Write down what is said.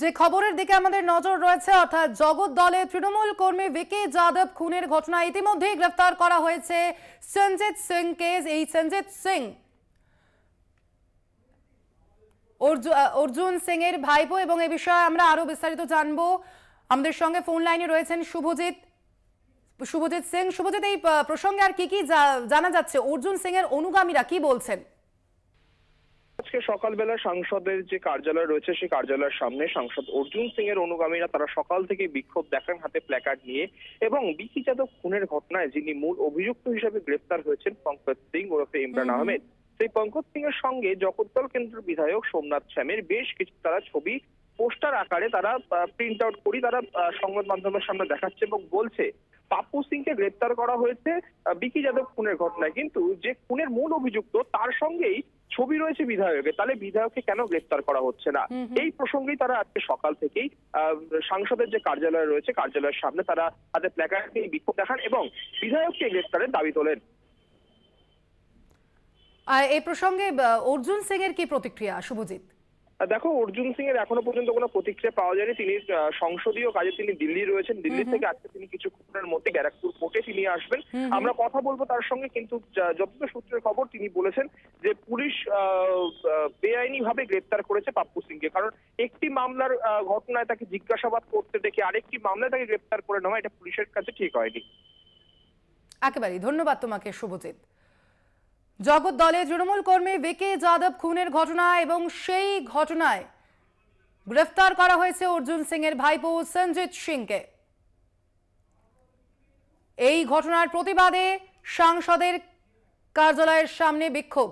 যে খবরের দিকে আমাদের নজর রয়েছে অর্থাৎ জগৎ দলে তৃণমূল কর্মী ভিকে যাদব খুনের ঘটনা ইতিমধ্যেই গ্রেফতার করা হয়েছে সঞ্জিৎ সিং কেস এই সঞ্জিত সিং অর্জুন সিং এর ভাইপো এবং এ বিষয়ে আমরা আরো বিস্তারিত জানবো আমাদের সঙ্গে ফোন লাইনে রয়েছেন শুভজিৎ শুভজিৎ সিং শুভজিৎ এই প্রসঙ্গে আর কি কি জানা যাচ্ছে অর্জুন সিং এর অনুগামীরা কি বলছেন আজকে সকালবেলা সাংসদের যে কার্যালয় রয়েছে সেই কার্যালয়ের সামনে সাংসদ অর্জুন সিং এর অনুগামীরা তারা সকাল থেকে বিক্ষোভ দেখান হাতে প্ল্যাকার্ড নিয়ে এবং বিকি যাদব খুনের ঘটনায় যিনি মূল অভিযুক্ত হিসেবে গ্রেফতার হয়েছেন পঙ্কজ সিং ওরফে ইমরান আহমেদ সেই পঙ্কজ সিং এর সঙ্গে জগদ্দল কেন্দ্র বিধায়ক সোমনাথ শ্যামের বেশ কিছু তারা ছবি পোস্টার আকারে তারা প্রিন্ট আউট করি তারা সংবাদ মাধ্যমের সামনে দেখাচ্ছে এবং বলছে পাপ্পু সিংকে গ্রেপ্তার করা হয়েছে বিকি যাদব খুনের ঘটনায় কিন্তু যে খুনের মূল অভিযুক্ত তার সঙ্গেই ছবি রয়েছে বিধায়কের তাহলে বিধায়ককে কেন গ্রেফতার করা হচ্ছে না এই প্রসঙ্গেই তারা আজকে সকাল থেকেই সাংসদের যে কার্যালয় রয়েছে কার্যালয়ের সামনে তারা তাদের প্ল্যাকার্ড নিয়ে বিক্ষোভ দেখান এবং বিধায়ককে গ্রেফতারের দাবি তোলেন এই প্রসঙ্গে অর্জুন সিং এর কি প্রতিক্রিয়া শুভজিৎ দেখো অর্জুন সিং এর এখনো পর্যন্ত কোনো প্রতিক্রিয়া পাওয়া যায়নি তিনি সংসদীয় কাজে তিনি দিল্লি রয়েছেন দিল্লি থেকে আজকে তিনি কিছুক্ষণের মধ্যে ব্যারাকপুর কোর্টে তিনি আসবেন আমরা কথা বলবো তার সঙ্গে কিন্তু যতটা সূত্রের খবর তিনি বলেছেন যে পুলিশ বেআইনি ভাবে গ্রেপ্তার করেছে পাপ্পু সিংকে কারণ একটি মামলার ঘটনায় তাকে জিজ্ঞাসাবাদ করতে দেখে আরেকটি মামলায় তাকে গ্রেপ্তার করে নেওয়া এটা পুলিশের কাছে ঠিক হয়নি একেবারেই ধন্যবাদ তোমাকে শুভজিৎ জগৎ দলে তৃণমূল কর্মী ভিকে যাদব খুনের ঘটনা এবং সেই ঘটনায় গ্রেফতার করা হয়েছে অর্জুন সিং এর ভাইপো সঞ্জিত সিংকে এই ঘটনার প্রতিবাদে সাংসদের কার্যালয়ের সামনে বিক্ষোভ